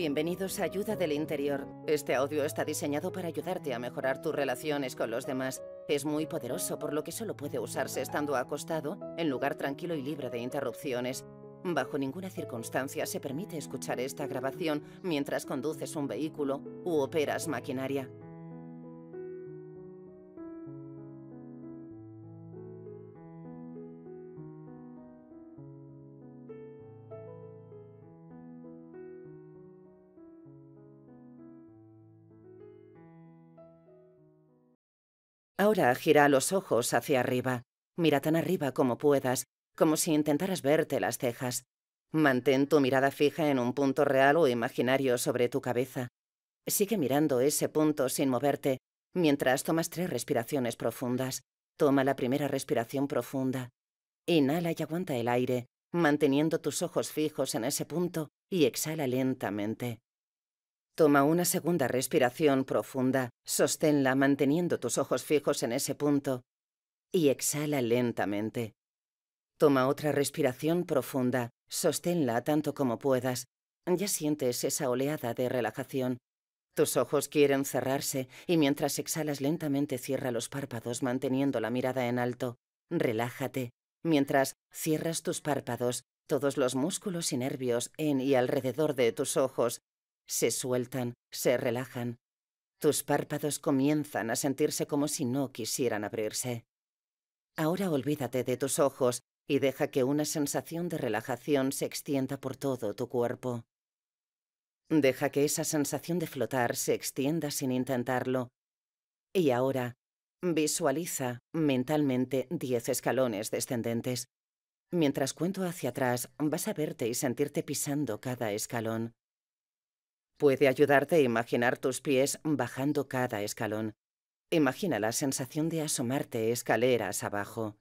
Bienvenidos a Ayuda del Interior. Este audio está diseñado para ayudarte a mejorar tus relaciones con los demás. Es muy poderoso, por lo que solo puede usarse estando acostado, en lugar tranquilo y libre de interrupciones. Bajo ninguna circunstancia se permite escuchar esta grabación mientras conduces un vehículo u operas maquinaria. Ahora gira los ojos hacia arriba. Mira tan arriba como puedas, como si intentaras verte las cejas. Mantén tu mirada fija en un punto real o imaginario sobre tu cabeza. Sigue mirando ese punto sin moverte, mientras tomas tres respiraciones profundas. Toma la primera respiración profunda. Inhala y aguanta el aire, manteniendo tus ojos fijos en ese punto y exhala lentamente. Toma una segunda respiración profunda, sosténla manteniendo tus ojos fijos en ese punto y exhala lentamente. Toma otra respiración profunda, sosténla tanto como puedas. Ya sientes esa oleada de relajación. Tus ojos quieren cerrarse y mientras exhalas lentamente cierra los párpados manteniendo la mirada en alto. Relájate. Mientras cierras tus párpados, todos los músculos y nervios en y alrededor de tus ojos se sueltan, se relajan. Tus párpados comienzan a sentirse como si no quisieran abrirse. Ahora olvídate de tus ojos y deja que una sensación de relajación se extienda por todo tu cuerpo. Deja que esa sensación de flotar se extienda sin intentarlo. Y ahora, visualiza mentalmente diez escalones descendentes. Mientras cuento hacia atrás, vas a verte y sentirte pisando cada escalón. Puede ayudarte a imaginar tus pies bajando cada escalón. Imagina la sensación de asomarte escaleras abajo.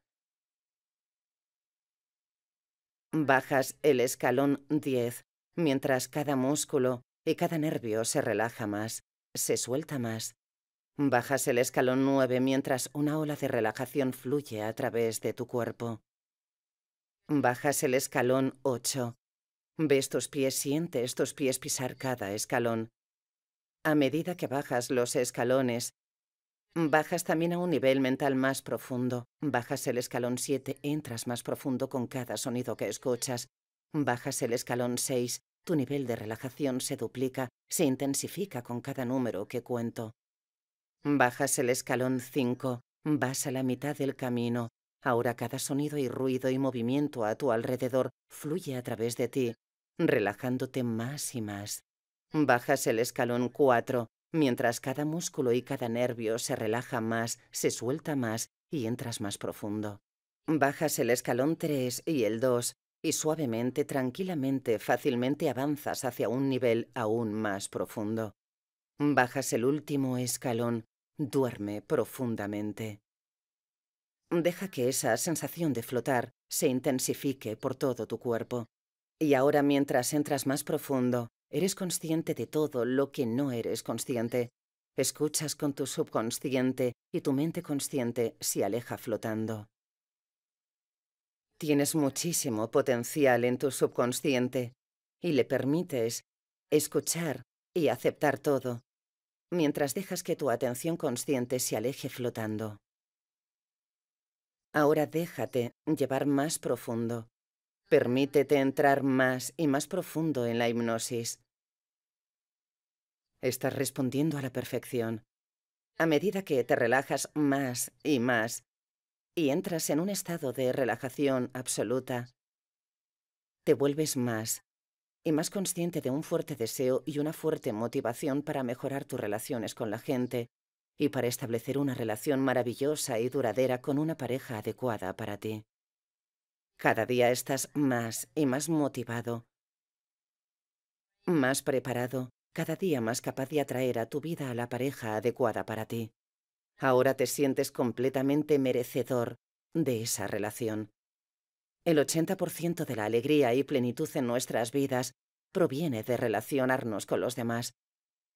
Bajas el escalón 10, mientras cada músculo y cada nervio se relaja más, se suelta más. Bajas el escalón 9 mientras una ola de relajación fluye a través de tu cuerpo. Bajas el escalón 8 Ve estos pies, siente estos pies pisar cada escalón. A medida que bajas los escalones, bajas también a un nivel mental más profundo. Bajas el escalón 7, entras más profundo con cada sonido que escuchas. Bajas el escalón 6, tu nivel de relajación se duplica, se intensifica con cada número que cuento. Bajas el escalón 5, vas a la mitad del camino. Ahora cada sonido y ruido y movimiento a tu alrededor fluye a través de ti, relajándote más y más. Bajas el escalón 4, mientras cada músculo y cada nervio se relaja más, se suelta más y entras más profundo. Bajas el escalón 3 y el 2 y suavemente, tranquilamente, fácilmente avanzas hacia un nivel aún más profundo. Bajas el último escalón, duerme profundamente. Deja que esa sensación de flotar se intensifique por todo tu cuerpo. Y ahora mientras entras más profundo, eres consciente de todo lo que no eres consciente. Escuchas con tu subconsciente y tu mente consciente se aleja flotando. Tienes muchísimo potencial en tu subconsciente y le permites escuchar y aceptar todo, mientras dejas que tu atención consciente se aleje flotando. Ahora déjate llevar más profundo Permítete entrar más y más profundo en la hipnosis. Estás respondiendo a la perfección. A medida que te relajas más y más y entras en un estado de relajación absoluta, te vuelves más y más consciente de un fuerte deseo y una fuerte motivación para mejorar tus relaciones con la gente y para establecer una relación maravillosa y duradera con una pareja adecuada para ti. Cada día estás más y más motivado, más preparado, cada día más capaz de atraer a tu vida a la pareja adecuada para ti. Ahora te sientes completamente merecedor de esa relación. El 80% de la alegría y plenitud en nuestras vidas proviene de relacionarnos con los demás.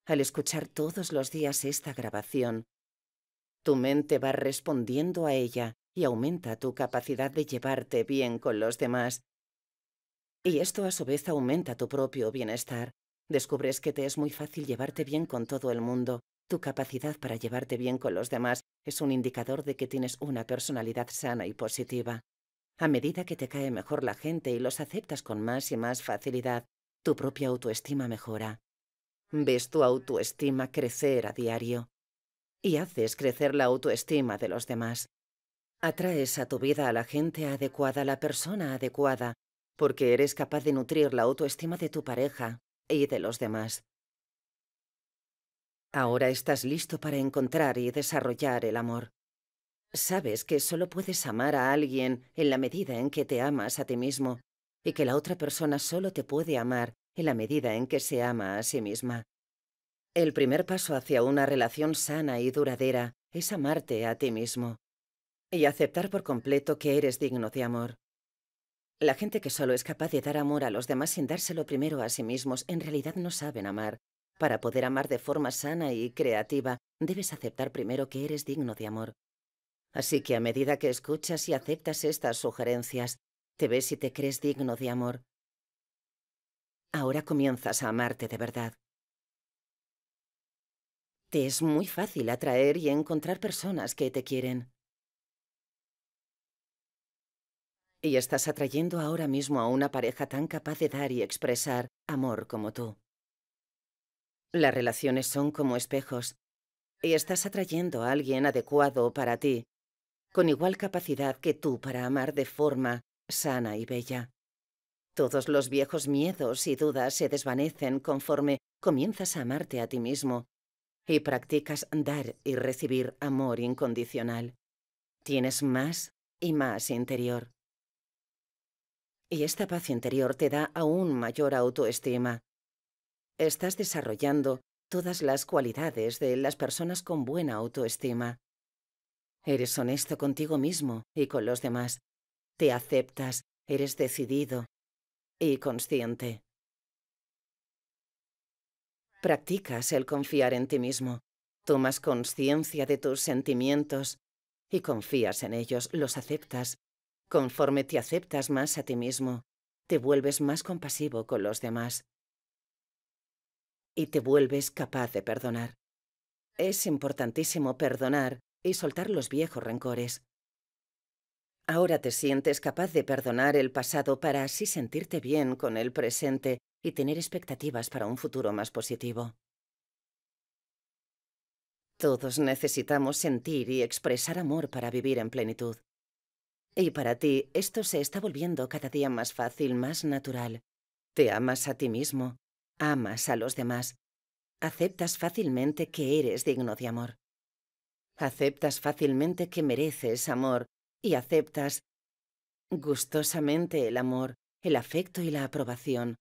Al escuchar todos los días esta grabación, tu mente va respondiendo a ella y aumenta tu capacidad de llevarte bien con los demás. Y esto a su vez aumenta tu propio bienestar. Descubres que te es muy fácil llevarte bien con todo el mundo. Tu capacidad para llevarte bien con los demás es un indicador de que tienes una personalidad sana y positiva. A medida que te cae mejor la gente y los aceptas con más y más facilidad, tu propia autoestima mejora. Ves tu autoestima crecer a diario y haces crecer la autoestima de los demás. Atraes a tu vida a la gente adecuada, a la persona adecuada, porque eres capaz de nutrir la autoestima de tu pareja y de los demás. Ahora estás listo para encontrar y desarrollar el amor. Sabes que solo puedes amar a alguien en la medida en que te amas a ti mismo y que la otra persona solo te puede amar en la medida en que se ama a sí misma. El primer paso hacia una relación sana y duradera es amarte a ti mismo y aceptar por completo que eres digno de amor. La gente que solo es capaz de dar amor a los demás sin dárselo primero a sí mismos en realidad no saben amar. Para poder amar de forma sana y creativa, debes aceptar primero que eres digno de amor. Así que a medida que escuchas y aceptas estas sugerencias, te ves y te crees digno de amor. Ahora comienzas a amarte de verdad. Te es muy fácil atraer y encontrar personas que te quieren. Y estás atrayendo ahora mismo a una pareja tan capaz de dar y expresar amor como tú. Las relaciones son como espejos. Y estás atrayendo a alguien adecuado para ti, con igual capacidad que tú para amar de forma sana y bella. Todos los viejos miedos y dudas se desvanecen conforme comienzas a amarte a ti mismo y practicas dar y recibir amor incondicional. Tienes más y más interior y esta paz interior te da aún mayor autoestima. Estás desarrollando todas las cualidades de las personas con buena autoestima. Eres honesto contigo mismo y con los demás. Te aceptas, eres decidido y consciente. Practicas el confiar en ti mismo. Tomas conciencia de tus sentimientos y confías en ellos, los aceptas, Conforme te aceptas más a ti mismo, te vuelves más compasivo con los demás y te vuelves capaz de perdonar. Es importantísimo perdonar y soltar los viejos rencores. Ahora te sientes capaz de perdonar el pasado para así sentirte bien con el presente y tener expectativas para un futuro más positivo. Todos necesitamos sentir y expresar amor para vivir en plenitud. Y para ti, esto se está volviendo cada día más fácil, más natural. Te amas a ti mismo, amas a los demás, aceptas fácilmente que eres digno de amor. Aceptas fácilmente que mereces amor y aceptas gustosamente el amor, el afecto y la aprobación.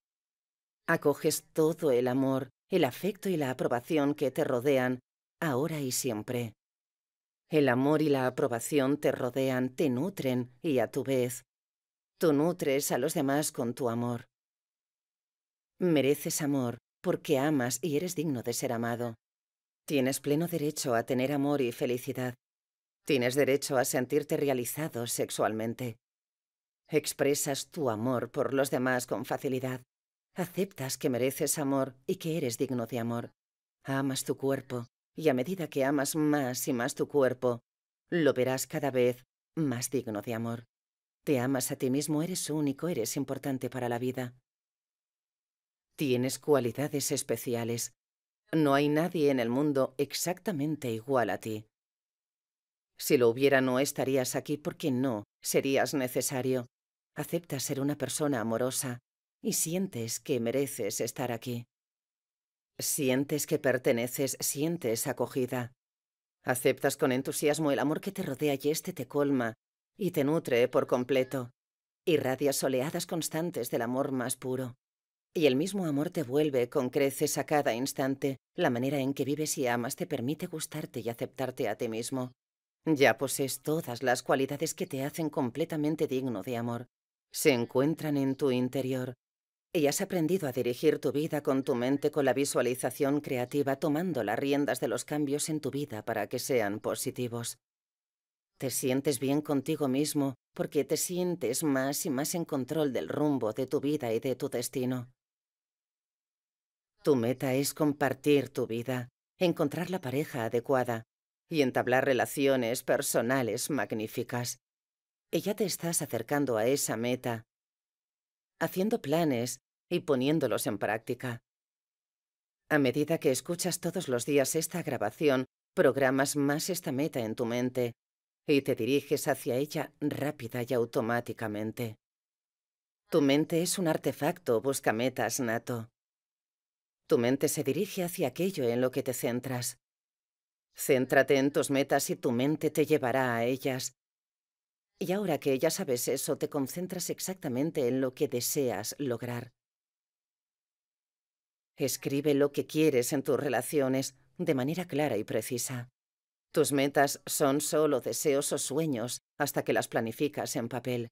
Acoges todo el amor, el afecto y la aprobación que te rodean, ahora y siempre. El amor y la aprobación te rodean, te nutren y a tu vez, tú nutres a los demás con tu amor. Mereces amor porque amas y eres digno de ser amado. Tienes pleno derecho a tener amor y felicidad. Tienes derecho a sentirte realizado sexualmente. Expresas tu amor por los demás con facilidad. Aceptas que mereces amor y que eres digno de amor. Amas tu cuerpo, y a medida que amas más y más tu cuerpo, lo verás cada vez más digno de amor. Te amas a ti mismo, eres único, eres importante para la vida. Tienes cualidades especiales. No hay nadie en el mundo exactamente igual a ti. Si lo hubiera no estarías aquí porque no serías necesario. Acepta ser una persona amorosa y sientes que mereces estar aquí. Sientes que perteneces, sientes acogida. Aceptas con entusiasmo el amor que te rodea y este te colma y te nutre por completo. Irradias oleadas constantes del amor más puro. Y el mismo amor te vuelve con creces a cada instante. La manera en que vives y amas te permite gustarte y aceptarte a ti mismo. Ya posees todas las cualidades que te hacen completamente digno de amor. Se encuentran en tu interior y has aprendido a dirigir tu vida con tu mente con la visualización creativa tomando las riendas de los cambios en tu vida para que sean positivos. Te sientes bien contigo mismo porque te sientes más y más en control del rumbo de tu vida y de tu destino. Tu meta es compartir tu vida, encontrar la pareja adecuada y entablar relaciones personales magníficas. Y ya te estás acercando a esa meta haciendo planes y poniéndolos en práctica. A medida que escuchas todos los días esta grabación, programas más esta meta en tu mente y te diriges hacia ella rápida y automáticamente. Tu mente es un artefacto busca metas nato. Tu mente se dirige hacia aquello en lo que te centras. Céntrate en tus metas y tu mente te llevará a ellas. Y ahora que ya sabes eso, te concentras exactamente en lo que deseas lograr. Escribe lo que quieres en tus relaciones de manera clara y precisa. Tus metas son solo deseos o sueños hasta que las planificas en papel.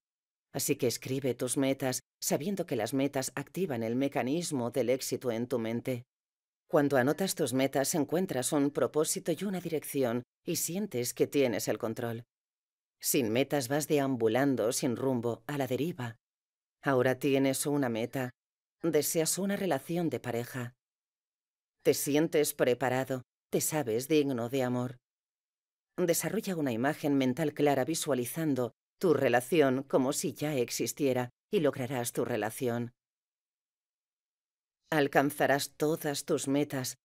Así que escribe tus metas sabiendo que las metas activan el mecanismo del éxito en tu mente. Cuando anotas tus metas encuentras un propósito y una dirección y sientes que tienes el control. Sin metas vas deambulando sin rumbo, a la deriva. Ahora tienes una meta. Deseas una relación de pareja. Te sientes preparado, te sabes digno de amor. Desarrolla una imagen mental clara visualizando tu relación como si ya existiera y lograrás tu relación. Alcanzarás todas tus metas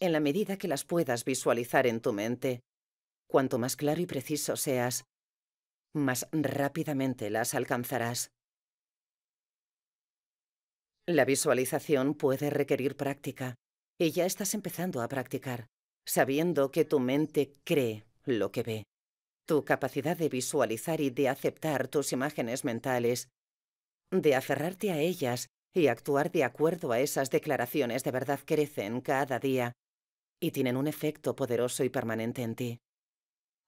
en la medida que las puedas visualizar en tu mente. Cuanto más claro y preciso seas, más rápidamente las alcanzarás. La visualización puede requerir práctica, y ya estás empezando a practicar, sabiendo que tu mente cree lo que ve. Tu capacidad de visualizar y de aceptar tus imágenes mentales, de aferrarte a ellas y actuar de acuerdo a esas declaraciones de verdad crecen cada día y tienen un efecto poderoso y permanente en ti.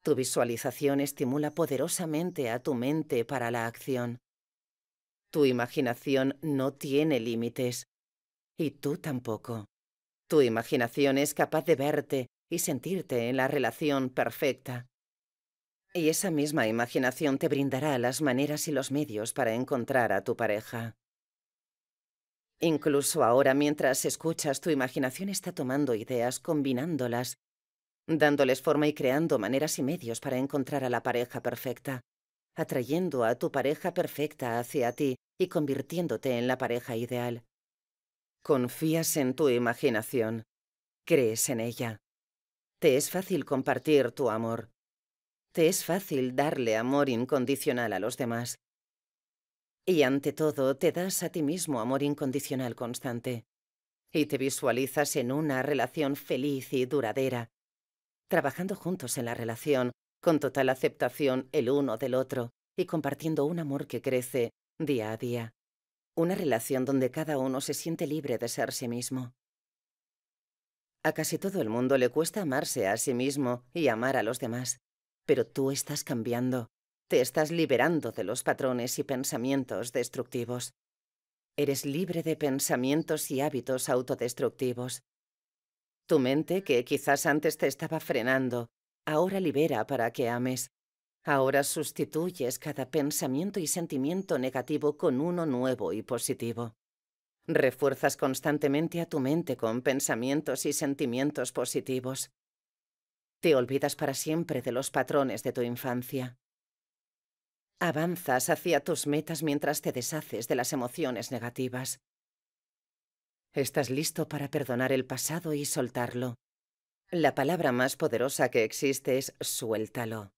Tu visualización estimula poderosamente a tu mente para la acción. Tu imaginación no tiene límites. Y tú tampoco. Tu imaginación es capaz de verte y sentirte en la relación perfecta. Y esa misma imaginación te brindará las maneras y los medios para encontrar a tu pareja. Incluso ahora mientras escuchas, tu imaginación está tomando ideas, combinándolas dándoles forma y creando maneras y medios para encontrar a la pareja perfecta, atrayendo a tu pareja perfecta hacia ti y convirtiéndote en la pareja ideal. Confías en tu imaginación, crees en ella. Te es fácil compartir tu amor. Te es fácil darle amor incondicional a los demás. Y ante todo, te das a ti mismo amor incondicional constante. Y te visualizas en una relación feliz y duradera, trabajando juntos en la relación, con total aceptación el uno del otro y compartiendo un amor que crece día a día. Una relación donde cada uno se siente libre de ser sí mismo. A casi todo el mundo le cuesta amarse a sí mismo y amar a los demás, pero tú estás cambiando, te estás liberando de los patrones y pensamientos destructivos. Eres libre de pensamientos y hábitos autodestructivos. Tu mente, que quizás antes te estaba frenando, ahora libera para que ames. Ahora sustituyes cada pensamiento y sentimiento negativo con uno nuevo y positivo. Refuerzas constantemente a tu mente con pensamientos y sentimientos positivos. Te olvidas para siempre de los patrones de tu infancia. Avanzas hacia tus metas mientras te deshaces de las emociones negativas. Estás listo para perdonar el pasado y soltarlo. La palabra más poderosa que existe es suéltalo.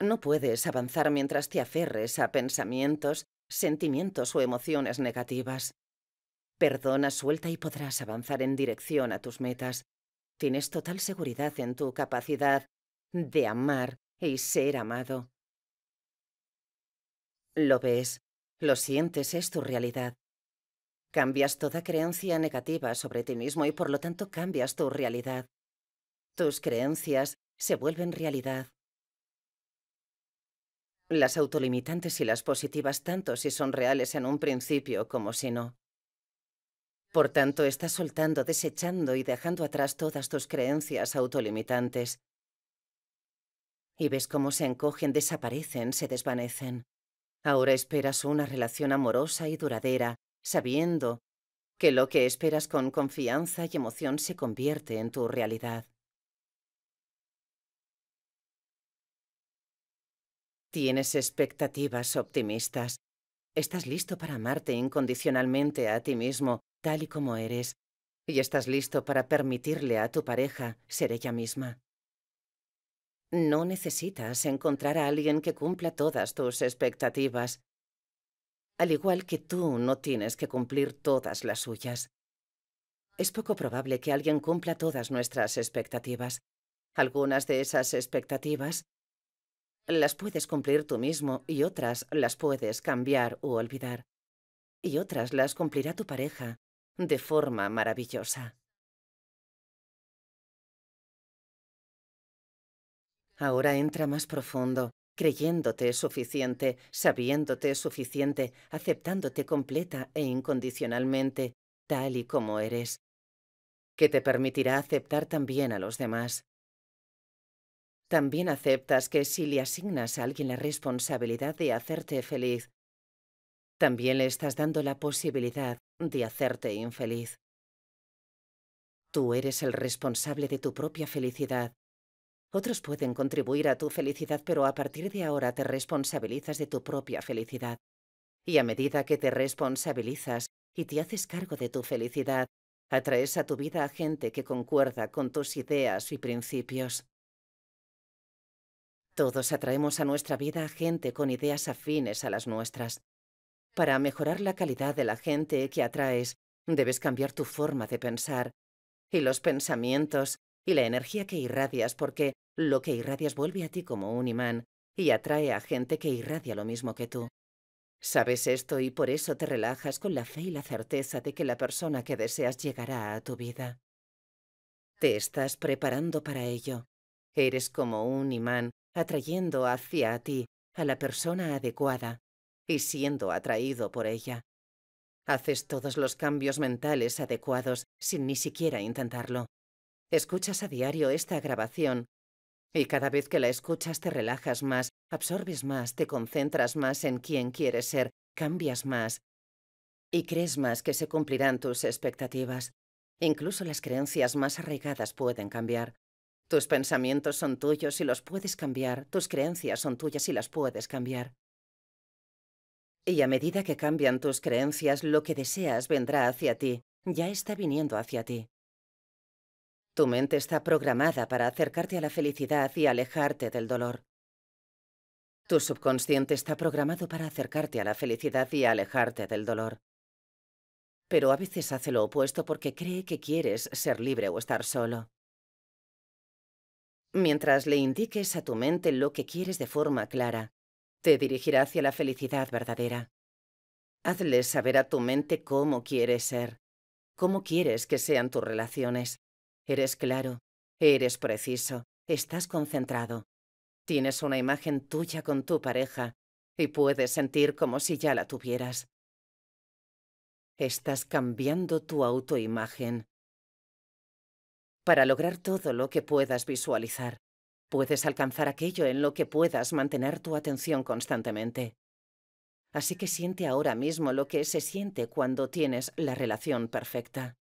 No puedes avanzar mientras te aferres a pensamientos, sentimientos o emociones negativas. Perdona, suelta y podrás avanzar en dirección a tus metas. Tienes total seguridad en tu capacidad de amar y ser amado. Lo ves, lo sientes, es tu realidad. Cambias toda creencia negativa sobre ti mismo y por lo tanto cambias tu realidad. Tus creencias se vuelven realidad. Las autolimitantes y las positivas tanto si son reales en un principio como si no. Por tanto, estás soltando, desechando y dejando atrás todas tus creencias autolimitantes. Y ves cómo se encogen, desaparecen, se desvanecen. Ahora esperas una relación amorosa y duradera, sabiendo que lo que esperas con confianza y emoción se convierte en tu realidad. Tienes expectativas optimistas. Estás listo para amarte incondicionalmente a ti mismo, tal y como eres, y estás listo para permitirle a tu pareja ser ella misma. No necesitas encontrar a alguien que cumpla todas tus expectativas, al igual que tú no tienes que cumplir todas las suyas. Es poco probable que alguien cumpla todas nuestras expectativas. Algunas de esas expectativas las puedes cumplir tú mismo y otras las puedes cambiar u olvidar. Y otras las cumplirá tu pareja de forma maravillosa. Ahora entra más profundo, creyéndote suficiente, sabiéndote suficiente, aceptándote completa e incondicionalmente, tal y como eres, que te permitirá aceptar también a los demás. También aceptas que si le asignas a alguien la responsabilidad de hacerte feliz, también le estás dando la posibilidad de hacerte infeliz. Tú eres el responsable de tu propia felicidad otros pueden contribuir a tu felicidad, pero a partir de ahora te responsabilizas de tu propia felicidad. Y a medida que te responsabilizas y te haces cargo de tu felicidad, atraes a tu vida a gente que concuerda con tus ideas y principios. Todos atraemos a nuestra vida a gente con ideas afines a las nuestras. Para mejorar la calidad de la gente que atraes, debes cambiar tu forma de pensar. Y los pensamientos y la energía que irradias porque lo que irradias vuelve a ti como un imán y atrae a gente que irradia lo mismo que tú. Sabes esto y por eso te relajas con la fe y la certeza de que la persona que deseas llegará a tu vida. Te estás preparando para ello. Eres como un imán atrayendo hacia ti a la persona adecuada y siendo atraído por ella. Haces todos los cambios mentales adecuados sin ni siquiera intentarlo. Escuchas a diario esta grabación y cada vez que la escuchas te relajas más, absorbes más, te concentras más en quién quieres ser, cambias más y crees más que se cumplirán tus expectativas. Incluso las creencias más arraigadas pueden cambiar. Tus pensamientos son tuyos y los puedes cambiar, tus creencias son tuyas y las puedes cambiar. Y a medida que cambian tus creencias, lo que deseas vendrá hacia ti, ya está viniendo hacia ti. Tu mente está programada para acercarte a la felicidad y alejarte del dolor. Tu subconsciente está programado para acercarte a la felicidad y alejarte del dolor. Pero a veces hace lo opuesto porque cree que quieres ser libre o estar solo. Mientras le indiques a tu mente lo que quieres de forma clara, te dirigirá hacia la felicidad verdadera. Hazle saber a tu mente cómo quieres ser, cómo quieres que sean tus relaciones, Eres claro, eres preciso, estás concentrado. Tienes una imagen tuya con tu pareja y puedes sentir como si ya la tuvieras. Estás cambiando tu autoimagen. Para lograr todo lo que puedas visualizar, puedes alcanzar aquello en lo que puedas mantener tu atención constantemente. Así que siente ahora mismo lo que se siente cuando tienes la relación perfecta.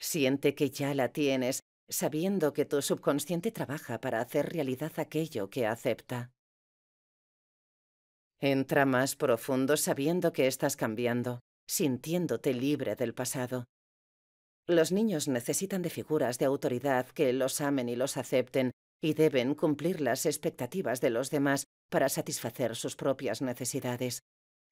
Siente que ya la tienes, sabiendo que tu subconsciente trabaja para hacer realidad aquello que acepta. Entra más profundo sabiendo que estás cambiando, sintiéndote libre del pasado. Los niños necesitan de figuras de autoridad que los amen y los acepten y deben cumplir las expectativas de los demás para satisfacer sus propias necesidades.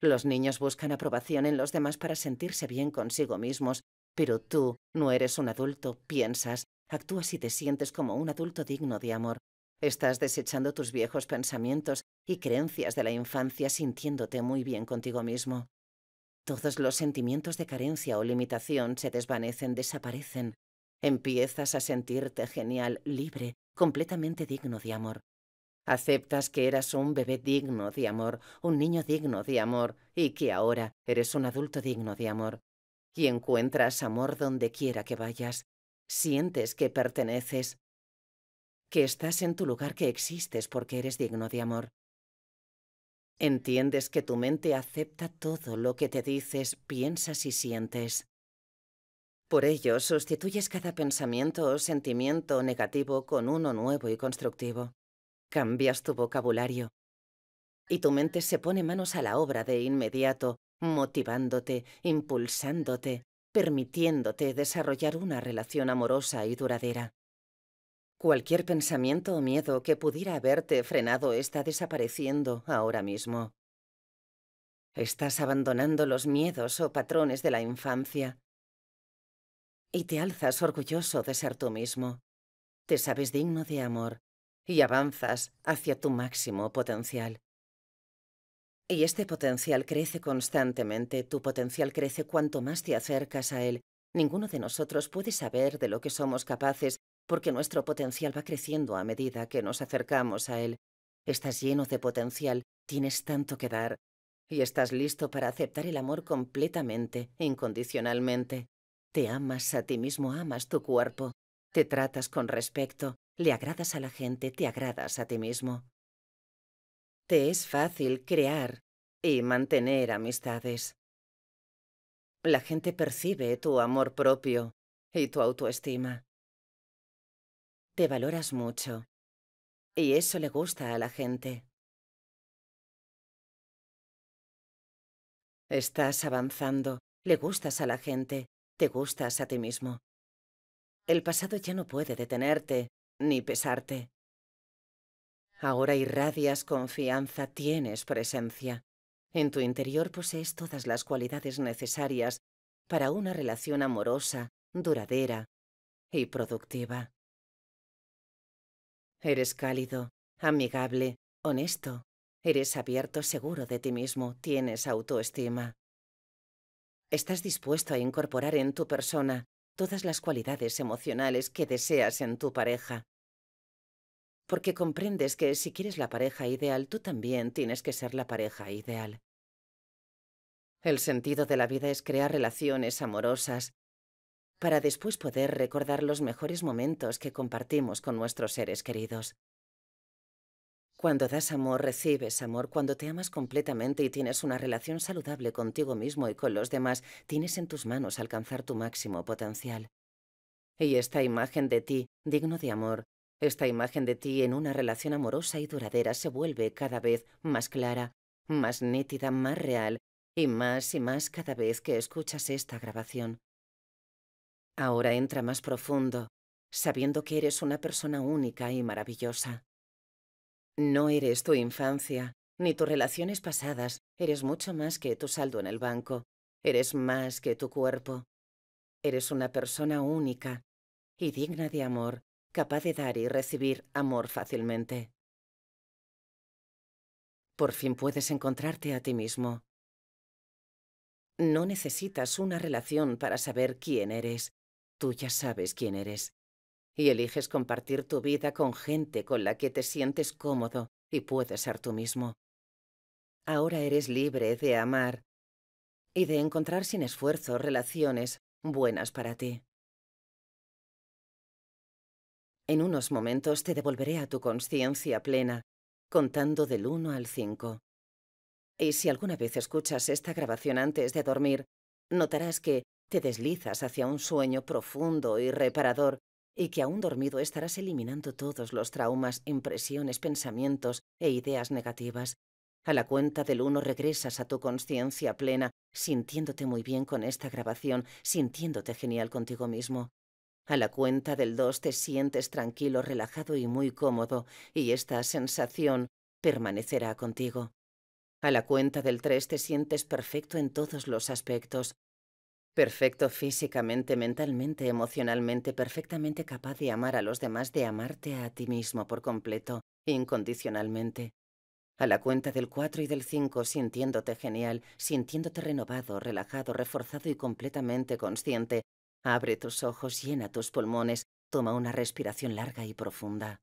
Los niños buscan aprobación en los demás para sentirse bien consigo mismos pero tú no eres un adulto, piensas, actúas y te sientes como un adulto digno de amor. Estás desechando tus viejos pensamientos y creencias de la infancia sintiéndote muy bien contigo mismo. Todos los sentimientos de carencia o limitación se desvanecen, desaparecen. Empiezas a sentirte genial, libre, completamente digno de amor. Aceptas que eras un bebé digno de amor, un niño digno de amor, y que ahora eres un adulto digno de amor y encuentras amor donde quiera que vayas. Sientes que perteneces, que estás en tu lugar, que existes porque eres digno de amor. Entiendes que tu mente acepta todo lo que te dices, piensas y sientes. Por ello, sustituyes cada pensamiento o sentimiento negativo con uno nuevo y constructivo. Cambias tu vocabulario. Y tu mente se pone manos a la obra de inmediato, motivándote, impulsándote, permitiéndote desarrollar una relación amorosa y duradera. Cualquier pensamiento o miedo que pudiera haberte frenado está desapareciendo ahora mismo. Estás abandonando los miedos o patrones de la infancia. Y te alzas orgulloso de ser tú mismo. Te sabes digno de amor y avanzas hacia tu máximo potencial. Y este potencial crece constantemente, tu potencial crece cuanto más te acercas a él. Ninguno de nosotros puede saber de lo que somos capaces porque nuestro potencial va creciendo a medida que nos acercamos a él. Estás lleno de potencial, tienes tanto que dar y estás listo para aceptar el amor completamente, incondicionalmente. Te amas a ti mismo, amas tu cuerpo, te tratas con respeto, le agradas a la gente, te agradas a ti mismo te es fácil crear y mantener amistades. La gente percibe tu amor propio y tu autoestima. Te valoras mucho y eso le gusta a la gente. Estás avanzando, le gustas a la gente, te gustas a ti mismo. El pasado ya no puede detenerte ni pesarte. Ahora irradias confianza, tienes presencia. En tu interior posees todas las cualidades necesarias para una relación amorosa, duradera y productiva. Eres cálido, amigable, honesto, eres abierto, seguro de ti mismo, tienes autoestima. Estás dispuesto a incorporar en tu persona todas las cualidades emocionales que deseas en tu pareja porque comprendes que si quieres la pareja ideal, tú también tienes que ser la pareja ideal. El sentido de la vida es crear relaciones amorosas para después poder recordar los mejores momentos que compartimos con nuestros seres queridos. Cuando das amor, recibes amor. Cuando te amas completamente y tienes una relación saludable contigo mismo y con los demás, tienes en tus manos alcanzar tu máximo potencial. Y esta imagen de ti, digno de amor, esta imagen de ti en una relación amorosa y duradera se vuelve cada vez más clara, más nítida, más real y más y más cada vez que escuchas esta grabación. Ahora entra más profundo, sabiendo que eres una persona única y maravillosa. No eres tu infancia, ni tus relaciones pasadas, eres mucho más que tu saldo en el banco, eres más que tu cuerpo. Eres una persona única y digna de amor capaz de dar y recibir amor fácilmente. Por fin puedes encontrarte a ti mismo. No necesitas una relación para saber quién eres. Tú ya sabes quién eres. Y eliges compartir tu vida con gente con la que te sientes cómodo y puedes ser tú mismo. Ahora eres libre de amar y de encontrar sin esfuerzo relaciones buenas para ti. En unos momentos te devolveré a tu conciencia plena, contando del 1 al 5. Y si alguna vez escuchas esta grabación antes de dormir, notarás que te deslizas hacia un sueño profundo y reparador y que aún dormido estarás eliminando todos los traumas, impresiones, pensamientos e ideas negativas. A la cuenta del uno regresas a tu conciencia plena, sintiéndote muy bien con esta grabación, sintiéndote genial contigo mismo. A la cuenta del 2 te sientes tranquilo, relajado y muy cómodo, y esta sensación permanecerá contigo. A la cuenta del 3 te sientes perfecto en todos los aspectos. Perfecto físicamente, mentalmente, emocionalmente, perfectamente capaz de amar a los demás, de amarte a ti mismo por completo, incondicionalmente. A la cuenta del 4 y del 5 sintiéndote genial, sintiéndote renovado, relajado, reforzado y completamente consciente Abre tus ojos, llena tus pulmones, toma una respiración larga y profunda.